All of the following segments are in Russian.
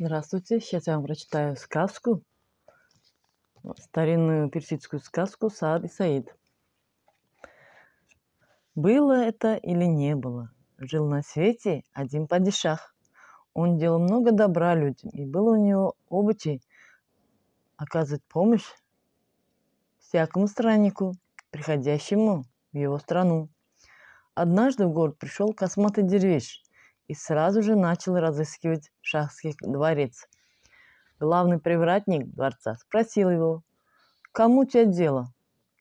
Здравствуйте, сейчас я вам прочитаю сказку, старинную персидскую сказку Саад и Саид. Было это или не было, жил на свете один падишах. Он делал много добра людям, и было у него обычай оказывать помощь всякому страннику, приходящему в его страну. Однажды в город пришел косматый дервиш и сразу же начал разыскивать шахский дворец. Главный привратник дворца спросил его, «Кому тебе дело?»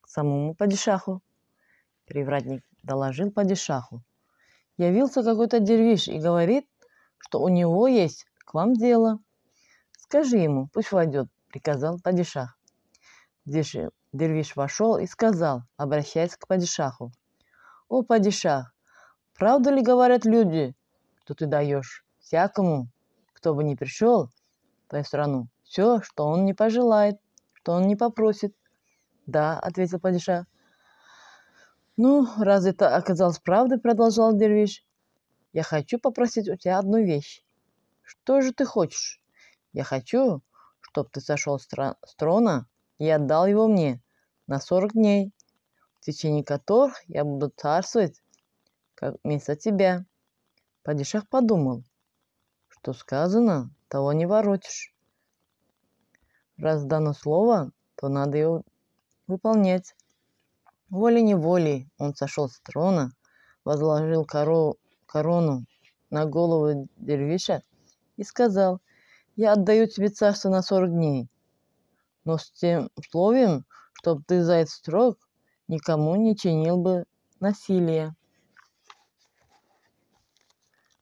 «К самому падишаху». Привратник доложил падишаху. «Явился какой-то дервиш и говорит, что у него есть к вам дело. Скажи ему, пусть войдет», — приказал падишах. дервиш вошел и сказал, обращаясь к падишаху, «О, падишах, правда ли говорят люди, что ты даешь всякому, кто бы ни пришел в твою страну, все, что он не пожелает, что он не попросит. Да, ответил падишах. Ну, разве это оказалось правдой, продолжал Дервиш. Я хочу попросить у тебя одну вещь. Что же ты хочешь? Я хочу, чтобы ты сошел с, с трона и отдал его мне на 40 дней, в течение которых я буду царствовать как вместо тебя. Падишах подумал, что сказано, того не воротишь. Раз дано слово, то надо его выполнять. Волей-неволей он сошел с трона, возложил коро... корону на голову дервиша и сказал, «Я отдаю тебе царство на сорок дней, но с тем условием, чтобы ты за этот срок никому не чинил бы насилия».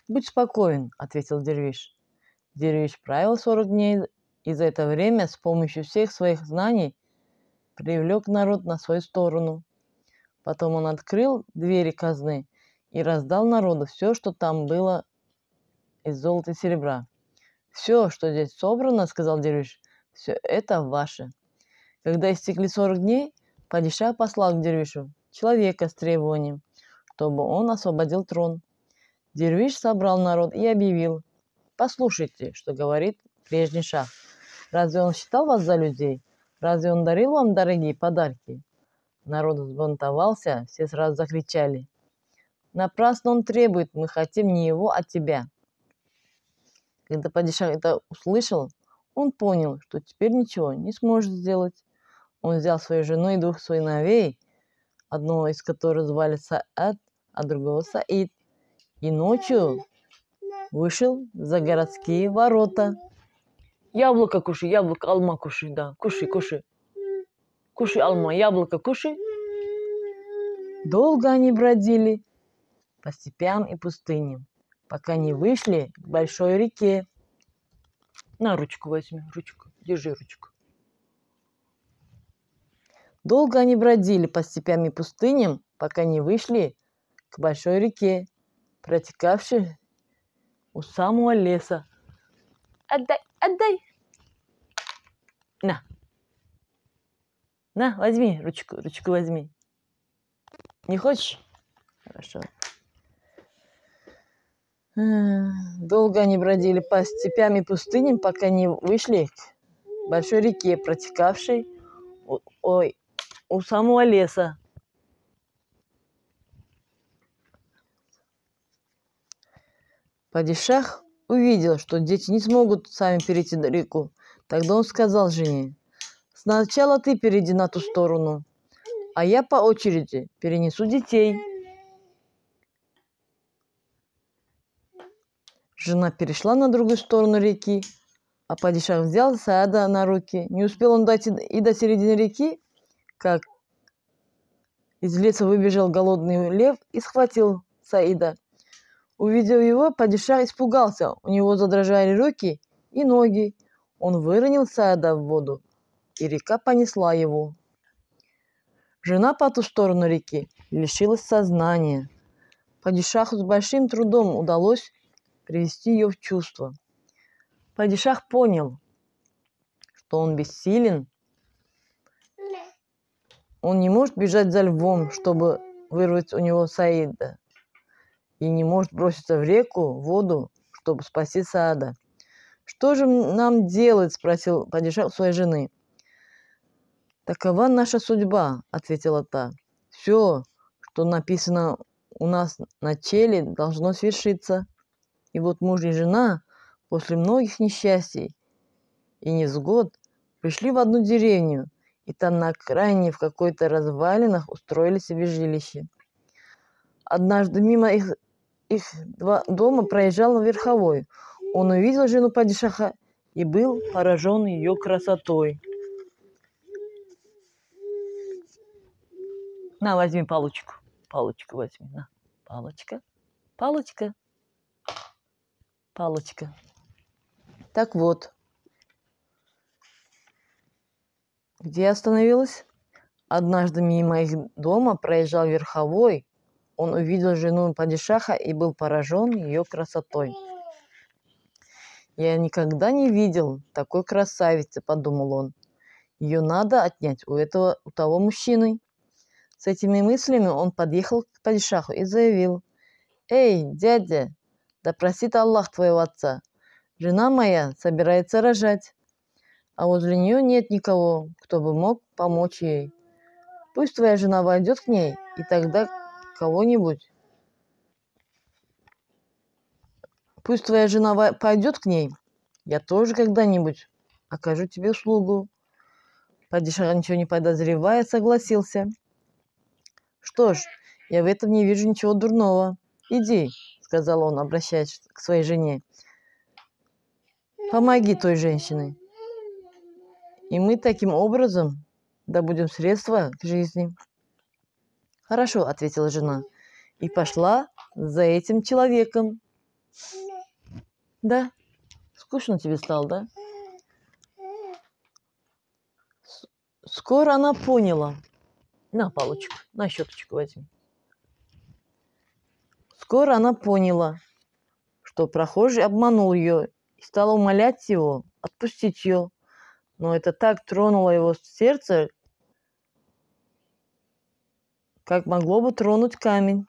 «Будь спокоен», — ответил Дервиш. Дервиш правил 40 дней, и за это время с помощью всех своих знаний привлек народ на свою сторону. Потом он открыл двери казны и раздал народу все, что там было из золота и серебра. «Все, что здесь собрано, — сказал Дервиш, — все это ваше». Когда истекли 40 дней, Падиша послал к Дервишу человека с требованием, чтобы он освободил трон – Дервиш собрал народ и объявил. «Послушайте, что говорит прежний шах. Разве он считал вас за людей? Разве он дарил вам дорогие подарки?» Народ взбунтовался, все сразу закричали. «Напрасно он требует, мы хотим не его, а тебя!» Когда Падишах это услышал, он понял, что теперь ничего не сможет сделать. Он взял свою жену и двух сыновей, одного из которых звали Саад, а другого Саид, и ночью вышел за городские ворота. Яблоко кушай, яблоко, алма кушай, да, кушай, кушай. Кушай алма, яблоко кушай. Долго они бродили по степям и пустыням, пока не вышли к большой реке. На ручку возьми, ручку, держи ручку. Долго они бродили по степям и пустыням, пока не вышли к большой реке протекавший у самого леса. Отдай, отдай. На. На, возьми ручку, ручку возьми. Не хочешь? Хорошо. Э, долго они бродили по степям и пустыням, пока не вышли к большой реке, протекавшей ой, у самого леса. Падишах увидел, что дети не смогут сами перейти реку. Тогда он сказал жене, «Сначала ты перейди на ту сторону, а я по очереди перенесу детей». Жена перешла на другую сторону реки, а падишах взял Саада на руки. Не успел он дойти и до середины реки, как из леса выбежал голодный лев и схватил Саида. Увидев его, падишах испугался, у него задрожали руки и ноги. Он выронил Саада в воду, и река понесла его. Жена по ту сторону реки лишилась сознания. Падишаху с большим трудом удалось привести ее в чувство. Падишах понял, что он бессилен. Он не может бежать за львом, чтобы вырвать у него Саида и не может броситься в реку, в воду, чтобы спасти Саада. «Что же нам делать?» – спросил падишах своей жены. «Такова наша судьба», – ответила та. «Все, что написано у нас на челе, должно свершиться». И вот муж и жена после многих несчастий и невзгод пришли в одну деревню, и там на окраине в какой-то развалинах устроили себе жилище. Однажды мимо их их дома проезжал на верховой. Он увидел жену падишаха и был поражен ее красотой. На, возьми палочку. Палочку возьми. На. Палочка. Палочка. Палочка. Так вот. Где я остановилась? Однажды мимо их дома проезжал верховой он увидел жену падишаха и был поражен ее красотой. «Я никогда не видел такой красавицы», – подумал он. «Ее надо отнять у этого, у того мужчины». С этими мыслями он подъехал к падишаху и заявил. «Эй, дядя, да просит Аллах твоего отца. Жена моя собирается рожать, а возле нее нет никого, кто бы мог помочь ей. Пусть твоя жена войдет к ней, и тогда кого-нибудь. Пусть твоя жена пойдет к ней. Я тоже когда-нибудь окажу тебе услугу. Падишах ничего не подозревая, согласился. Что ж, я в этом не вижу ничего дурного. Иди, сказал он, обращаясь к своей жене. Помоги той женщине. И мы таким образом добудем средства к жизни. «Хорошо», — ответила жена, и пошла за этим человеком. Да, скучно тебе стало, да? Скоро она поняла. На палочку, на щеточку возьми. Скоро она поняла, что прохожий обманул ее и стала умолять его отпустить ее. Но это так тронуло его сердце, как могло бы тронуть камень.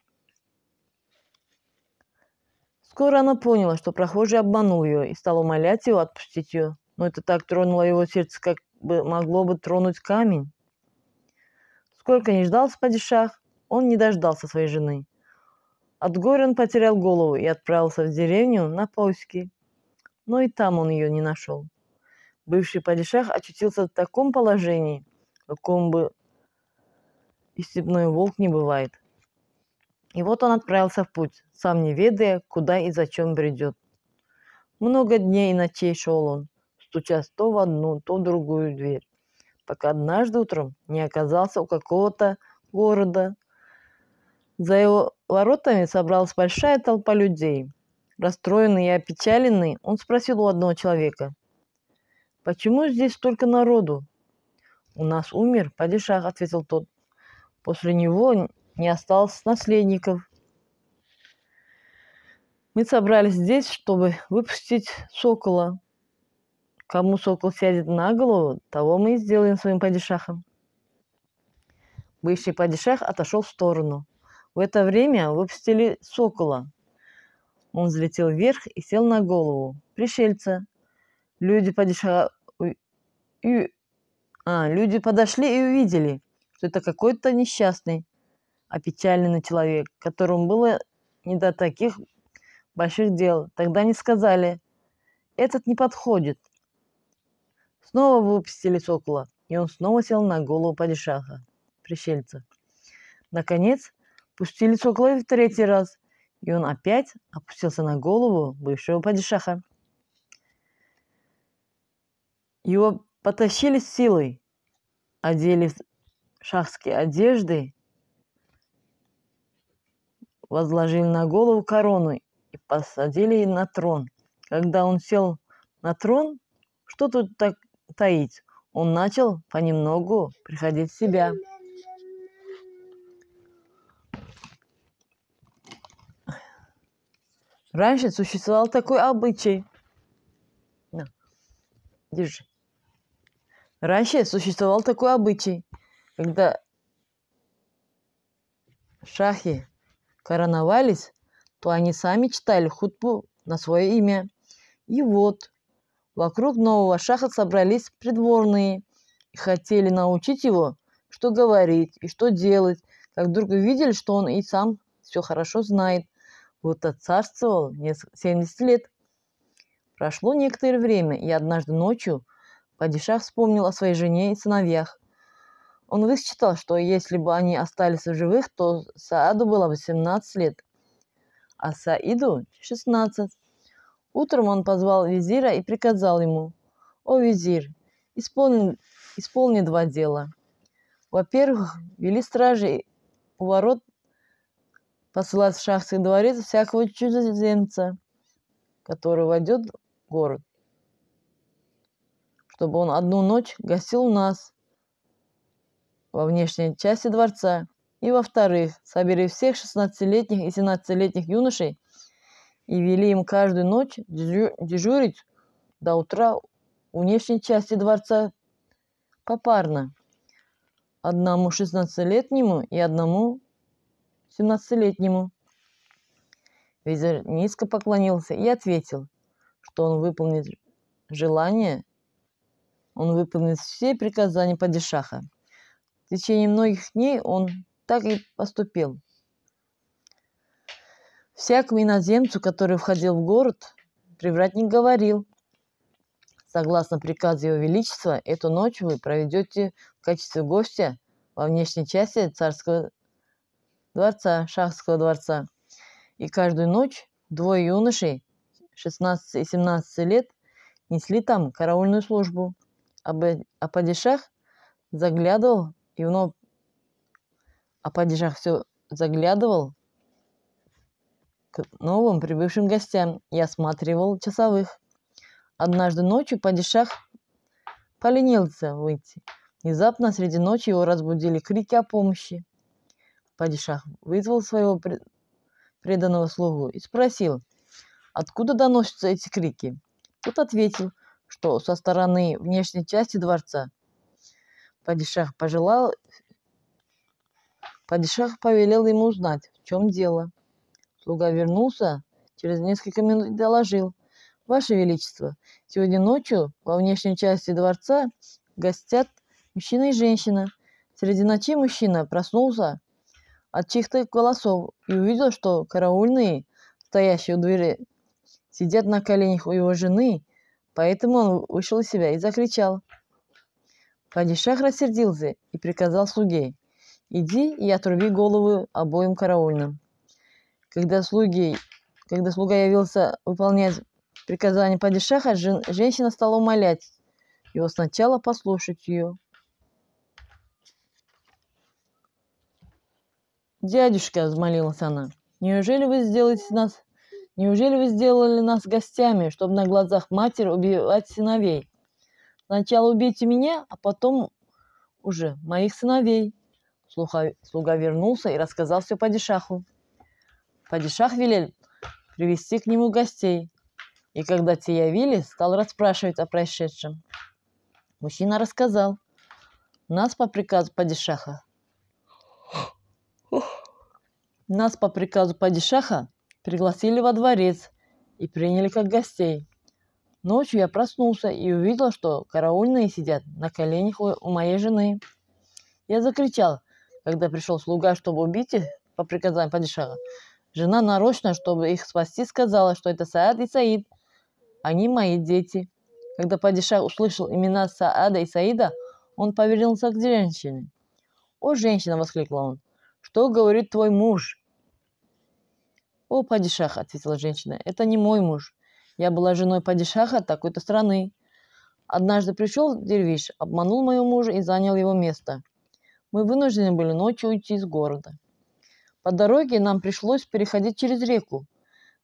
Скоро она поняла, что прохожий обманул ее и стал умолять его отпустить ее. Но это так тронуло его сердце, как бы могло бы тронуть камень. Сколько не ждал Спадишах, он не дождался своей жены. От горя он потерял голову и отправился в деревню на поиски. Но и там он ее не нашел. Бывший падишах очутился в таком положении, в каком бы и степной волк не бывает. И вот он отправился в путь, сам не ведая, куда и зачем бредет. Много дней и ночей шел он, стуча то в одну, то в другую дверь, пока однажды утром не оказался у какого-то города. За его воротами собралась большая толпа людей. Расстроенный и опечаленный, он спросил у одного человека, «Почему здесь столько народу?» «У нас умер падишах», — ответил тот. После него не осталось наследников. Мы собрались здесь, чтобы выпустить сокола. Кому сокол сядет на голову, того мы и сделаем своим падишахом. Бывший падишах отошел в сторону. В это время выпустили сокола. Он взлетел вверх и сел на голову. Пришельца. Люди падишаха... А, люди подошли и увидели, что это какой-то несчастный, опечаленный а человек, которому было не до таких больших дел. Тогда они сказали, этот не подходит. Снова выпустили сокола, и он снова сел на голову падишаха, пришельца. Наконец, пустили сокола в третий раз, и он опять опустился на голову бывшего падишаха. Его потащили с силой, одели шахские одежды, возложили на голову корону и посадили на трон. Когда он сел на трон, что тут так таить? Он начал понемногу приходить в себя. Раньше существовал такой обычай. держи. Раньше существовал такой обычай – когда шахи короновались, то они сами читали хутбу на свое имя. И вот, вокруг нового шаха собрались придворные и хотели научить его, что говорить и что делать, как вдруг увидели, что он и сам все хорошо знает. Вот отцарствовал 70 лет. Прошло некоторое время, и однажды ночью Падишах вспомнил о своей жене и сыновьях. Он высчитал, что если бы они остались в живых, то Сааду было 18 лет, а Саиду 16. Утром он позвал визира и приказал ему, «О, визирь, исполни, исполни два дела. Во-первых, вели стражи у ворот посылать в шахты дворец всякого чужеземца, который войдет в город, чтобы он одну ночь гостил у нас, во внешней части дворца. И во-вторых, собери всех 16-летних и 17-летних юношей и вели им каждую ночь дежурить до утра у внешней части дворца попарно. Одному 16-летнему и одному 17-летнему. Визер низко поклонился и ответил, что он выполнит желание, он выполнит все приказания падишаха. В течение многих дней он так и поступил. Всякому иноземцу, который входил в город, привратник говорил, согласно приказу Его Величества, эту ночь вы проведете в качестве гостя во внешней части царского дворца, шахского дворца. И каждую ночь двое юношей 16 и 17 лет несли там караульную службу. А Падишах заглядывал и он о падежах все заглядывал к новым прибывшим гостям и осматривал часовых. Однажды ночью падишах поленился выйти. Внезапно среди ночи его разбудили крики о помощи. Падишах вызвал своего преданного слугу и спросил, откуда доносятся эти крики. Тот ответил, что со стороны внешней части дворца Падишах пожелал... Падишах повелел ему узнать, в чем дело. Слуга вернулся, через несколько минут доложил. Ваше Величество, сегодня ночью во внешней части дворца гостят мужчина и женщина. Среди ночи мужчина проснулся от чьих-то голосов и увидел, что караульные, стоящие у двери, сидят на коленях у его жены, поэтому он вышел из себя и закричал. Падишах рассердился и приказал слуге «Иди и отруби голову обоим караульным». Когда, слуги, когда слуга явился выполнять приказание падишаха, жен, женщина стала умолять его сначала послушать ее. «Дядюшка», — взмолилась она, — «неужели вы сделаете нас... Неужели вы сделали нас гостями, чтобы на глазах матери убивать сыновей?» Сначала убейте меня, а потом уже моих сыновей. Слуха, слуга вернулся и рассказал все падишаху. Падишах велел привести к нему гостей. И когда те явились, стал расспрашивать о происшедшем. Мужчина рассказал. Нас по приказу падишаха нас по приказу падишаха пригласили во дворец и приняли как гостей. Ночью я проснулся и увидел, что караульные сидят на коленях у моей жены. Я закричал, когда пришел слуга, чтобы убить их по приказанию падишаха. Жена нарочно, чтобы их спасти, сказала, что это Саад и Саид. Они а мои дети. Когда падишах услышал имена Саада и Саида, он повернулся к женщине. «О, женщина!» – воскликнул он. «Что говорит твой муж?» «О, падишах!» – ответила женщина. «Это не мой муж. Я была женой падишаха такой-то страны. Однажды пришел дервиш, обманул моего мужа и занял его место. Мы вынуждены были ночью уйти из города. По дороге нам пришлось переходить через реку.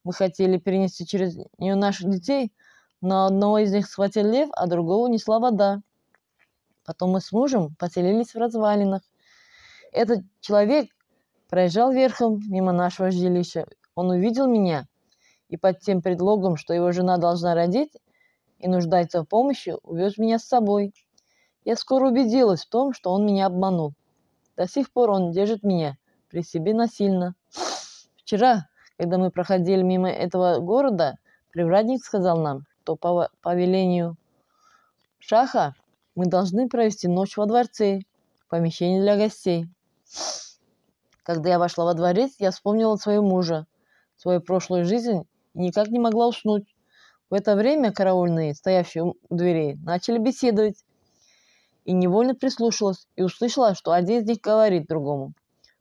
Мы хотели перенести через нее наших детей, но одного из них схватил лев, а другого несла вода. Потом мы с мужем поселились в развалинах. Этот человек проезжал верхом мимо нашего жилища. Он увидел меня и под тем предлогом, что его жена должна родить и нуждается в помощи, увез меня с собой. Я скоро убедилась в том, что он меня обманул. До сих пор он держит меня при себе насильно. Вчера, когда мы проходили мимо этого города, привратник сказал нам, что по, по велению Шаха мы должны провести ночь во дворце, в помещении для гостей. Когда я вошла во дворец, я вспомнила своего мужа, свою прошлую жизнь никак не могла уснуть. В это время караульные, стоявшие у дверей, начали беседовать. И невольно прислушалась и услышала, что один из них говорит другому.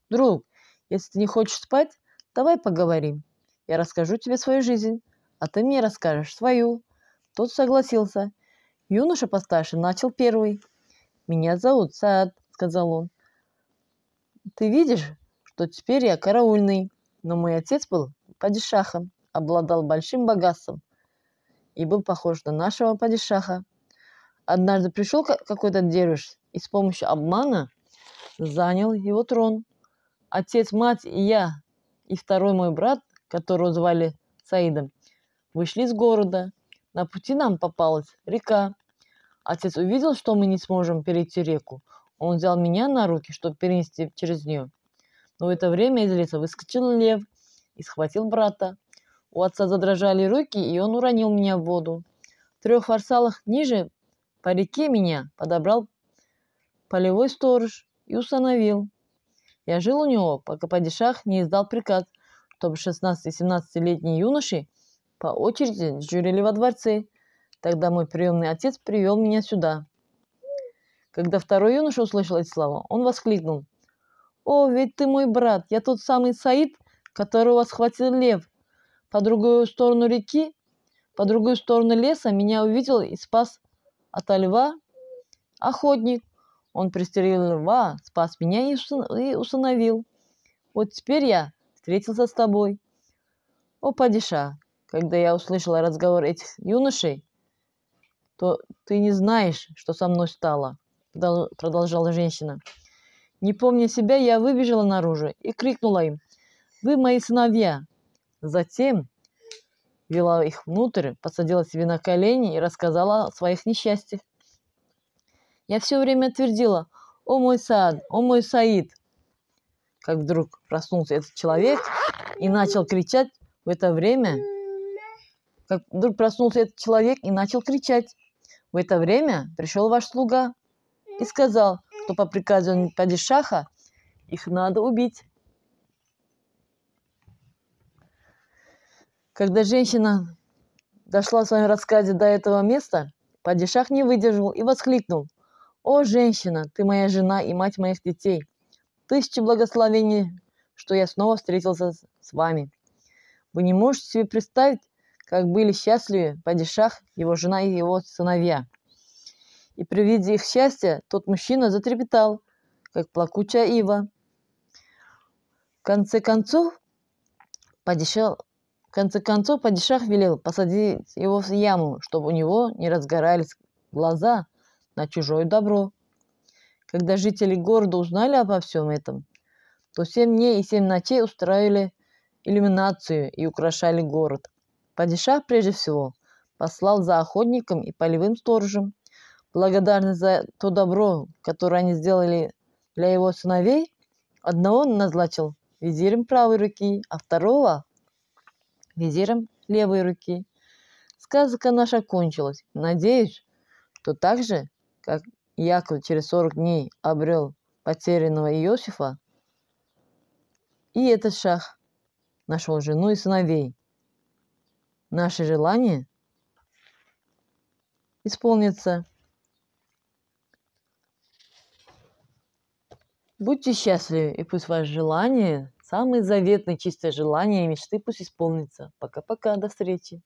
«Друг, если ты не хочешь спать, давай поговорим. Я расскажу тебе свою жизнь, а ты мне расскажешь свою». Тот согласился. Юноша постарше начал первый. «Меня зовут Саад», — сказал он. «Ты видишь, что теперь я караульный, но мой отец был падишахом обладал большим богатством и был похож на нашего падишаха. Однажды пришел какой-то дервиш и с помощью обмана занял его трон. Отец, мать и я, и второй мой брат, которого звали Саидом, вышли из города. На пути нам попалась река. Отец увидел, что мы не сможем перейти реку. Он взял меня на руки, чтобы перенести через нее. Но в это время из леса выскочил лев и схватил брата. У отца задрожали руки, и он уронил меня в воду. В трех форсалах ниже по реке меня подобрал полевой сторож и установил. Я жил у него, пока падишах не издал приказ, чтобы 16-17-летние юноши по очереди дежурили во дворце. Тогда мой приемный отец привел меня сюда. Когда второй юноша услышал эти слова, он воскликнул. «О, ведь ты мой брат! Я тот самый Саид, которого схватил лев по другую сторону реки, по другую сторону леса меня увидел и спас от льва охотник. Он пристрелил льва, спас меня и установил. Вот теперь я встретился с тобой. О, падиша, когда я услышала разговор этих юношей, то ты не знаешь, что со мной стало, продолжала женщина. Не помня себя, я выбежала наружу и крикнула им, «Вы мои сыновья, Затем вела их внутрь, посадила себе на колени и рассказала о своих несчастьях. Я все время твердила «О мой Саад! О мой Саид!» Как вдруг проснулся этот человек и начал кричать в это время. Как вдруг проснулся этот человек и начал кричать. В это время пришел ваш слуга и сказал, что по приказу падишаха их надо убить. Когда женщина дошла в своем рассказе до этого места, падишах не выдержал и воскликнул. «О, женщина, ты моя жена и мать моих детей! Тысячи благословений, что я снова встретился с вами!» Вы не можете себе представить, как были счастливы падишах, его жена и его сыновья. И при виде их счастья тот мужчина затрепетал, как плакучая ива. В конце концов, падишах в конце концов, падишах велел посадить его в яму, чтобы у него не разгорались глаза на чужое добро. Когда жители города узнали обо всем этом, то семь дней и семь ночей устроили иллюминацию и украшали город. Падишах прежде всего послал за охотником и полевым сторожем. Благодарность за то добро, которое они сделали для его сыновей, одного он назначил визирем правой руки, а второго визиром левой руки. Сказка наша кончилась. Надеюсь, что так же, как Яков через 40 дней обрел потерянного Иосифа, и этот шах нашел жену и сыновей. Наши желания исполнятся. Будьте счастливы, и пусть ваши желания Самые заветные чистые желания и мечты пусть исполнятся. Пока-пока, до встречи.